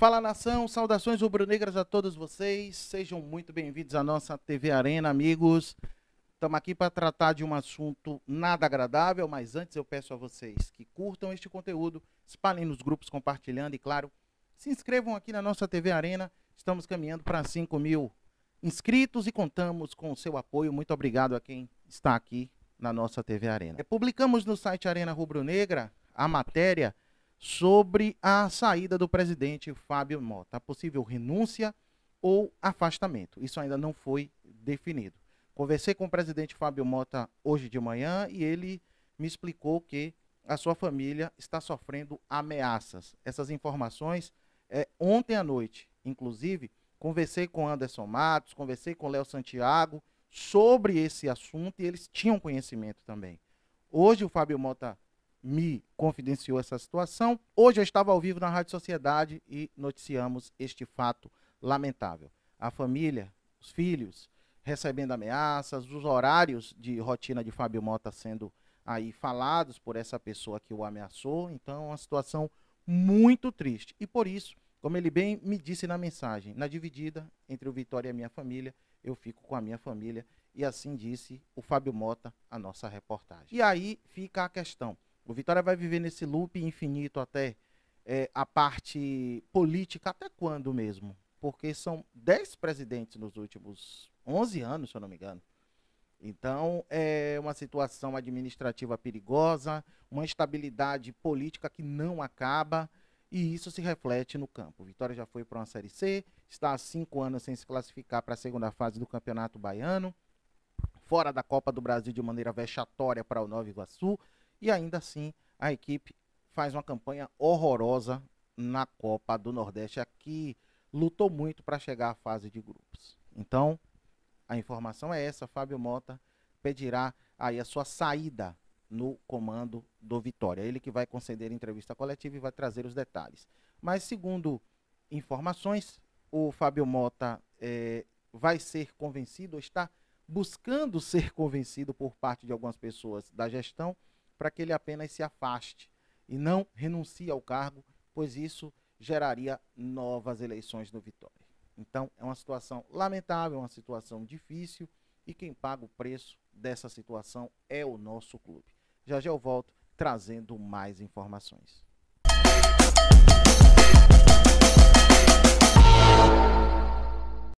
Fala nação, saudações rubro-negras a todos vocês. Sejam muito bem-vindos à nossa TV Arena, amigos. Estamos aqui para tratar de um assunto nada agradável, mas antes eu peço a vocês que curtam este conteúdo, espalhem nos grupos compartilhando e, claro, se inscrevam aqui na nossa TV Arena. Estamos caminhando para 5 mil inscritos e contamos com o seu apoio. Muito obrigado a quem está aqui na nossa TV Arena. É, publicamos no site Arena Rubro Negra a matéria sobre a saída do presidente Fábio Mota, a possível renúncia ou afastamento. Isso ainda não foi definido. Conversei com o presidente Fábio Mota hoje de manhã e ele me explicou que a sua família está sofrendo ameaças. Essas informações é, ontem à noite, inclusive, conversei com Anderson Matos, conversei com Léo Santiago sobre esse assunto e eles tinham conhecimento também. Hoje o Fábio Mota me confidenciou essa situação. Hoje eu estava ao vivo na Rádio Sociedade e noticiamos este fato lamentável. A família, os filhos recebendo ameaças, os horários de rotina de Fábio Mota sendo aí falados por essa pessoa que o ameaçou. Então, uma situação muito triste. E por isso, como ele bem me disse na mensagem, na dividida entre o Vitória e a minha família, eu fico com a minha família. E assim disse o Fábio Mota, a nossa reportagem. E aí fica a questão o Vitória vai viver nesse loop infinito até é, a parte política, até quando mesmo? Porque são 10 presidentes nos últimos 11 anos, se eu não me engano. Então, é uma situação administrativa perigosa, uma instabilidade política que não acaba, e isso se reflete no campo. Vitória já foi para uma Série C, está há cinco anos sem se classificar para a segunda fase do Campeonato Baiano, fora da Copa do Brasil de maneira vexatória para o Nova Iguaçu, e ainda assim, a equipe faz uma campanha horrorosa na Copa do Nordeste, aqui lutou muito para chegar à fase de grupos. Então, a informação é essa, Fábio Mota pedirá aí a sua saída no comando do Vitória. Ele que vai conceder entrevista coletiva e vai trazer os detalhes. Mas segundo informações, o Fábio Mota é, vai ser convencido, ou está buscando ser convencido por parte de algumas pessoas da gestão para que ele apenas se afaste e não renuncie ao cargo, pois isso geraria novas eleições no Vitória. Então, é uma situação lamentável, uma situação difícil, e quem paga o preço dessa situação é o nosso clube. Já já eu volto trazendo mais informações.